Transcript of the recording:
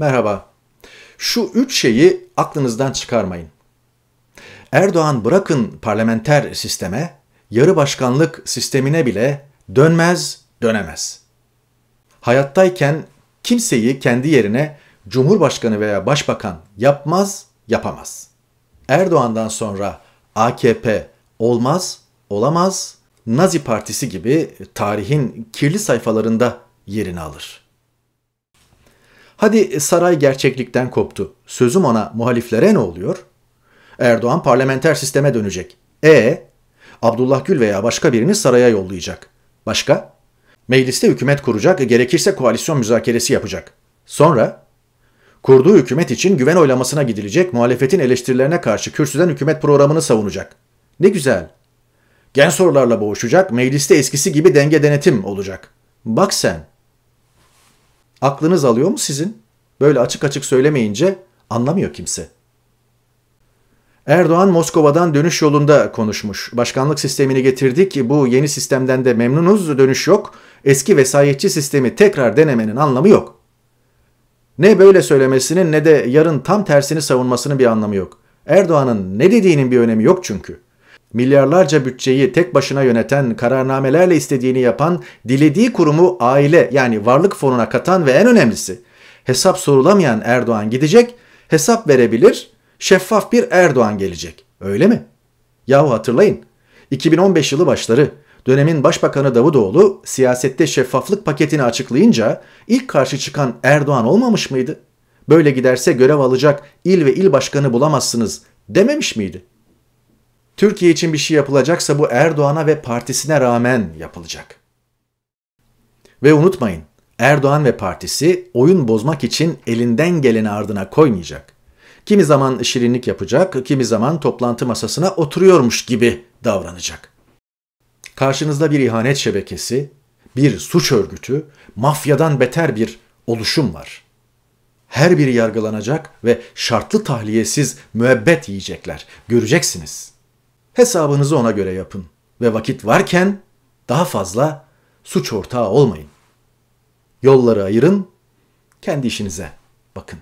Merhaba. Şu üç şeyi aklınızdan çıkarmayın. Erdoğan bırakın parlamenter sisteme, yarı başkanlık sistemine bile dönmez, dönemez. Hayattayken kimseyi kendi yerine Cumhurbaşkanı veya Başbakan yapmaz, yapamaz. Erdoğan'dan sonra AKP olmaz, olamaz, Nazi Partisi gibi tarihin kirli sayfalarında yerini alır. Hadi saray gerçeklikten koptu. Sözüm ona muhaliflere ne oluyor? Erdoğan parlamenter sisteme dönecek. E Abdullah Gül veya başka birini saraya yollayacak. Başka? Mecliste hükümet kuracak, gerekirse koalisyon müzakeresi yapacak. Sonra? Kurduğu hükümet için güven oylamasına gidilecek, muhalefetin eleştirilerine karşı kürsüden hükümet programını savunacak. Ne güzel. Gen sorularla boğuşacak, mecliste eskisi gibi denge denetim olacak. Bak sen. Aklınız alıyor mu sizin? Böyle açık açık söylemeyince anlamıyor kimse. Erdoğan Moskova'dan dönüş yolunda konuşmuş. Başkanlık sistemini getirdik. Bu yeni sistemden de memnunuz. Dönüş yok. Eski vesayetçi sistemi tekrar denemenin anlamı yok. Ne böyle söylemesinin ne de yarın tam tersini savunmasının bir anlamı yok. Erdoğan'ın ne dediğinin bir önemi yok çünkü.'' milyarlarca bütçeyi tek başına yöneten, kararnamelerle istediğini yapan, dilediği kurumu aile yani varlık fonuna katan ve en önemlisi hesap sorulamayan Erdoğan gidecek, hesap verebilir, şeffaf bir Erdoğan gelecek. Öyle mi? Yahu hatırlayın. 2015 yılı başları dönemin Başbakanı Davutoğlu siyasette şeffaflık paketini açıklayınca ilk karşı çıkan Erdoğan olmamış mıydı? Böyle giderse görev alacak il ve il başkanı bulamazsınız dememiş miydi? Türkiye için bir şey yapılacaksa bu Erdoğan'a ve partisine rağmen yapılacak. Ve unutmayın, Erdoğan ve partisi oyun bozmak için elinden geleni ardına koymayacak. Kimi zaman şirinlik yapacak, kimi zaman toplantı masasına oturuyormuş gibi davranacak. Karşınızda bir ihanet şebekesi, bir suç örgütü, mafyadan beter bir oluşum var. Her biri yargılanacak ve şartlı tahliyesiz müebbet yiyecekler. Göreceksiniz.'' Hesabınızı ona göre yapın ve vakit varken daha fazla suç ortağı olmayın. Yolları ayırın, kendi işinize bakın.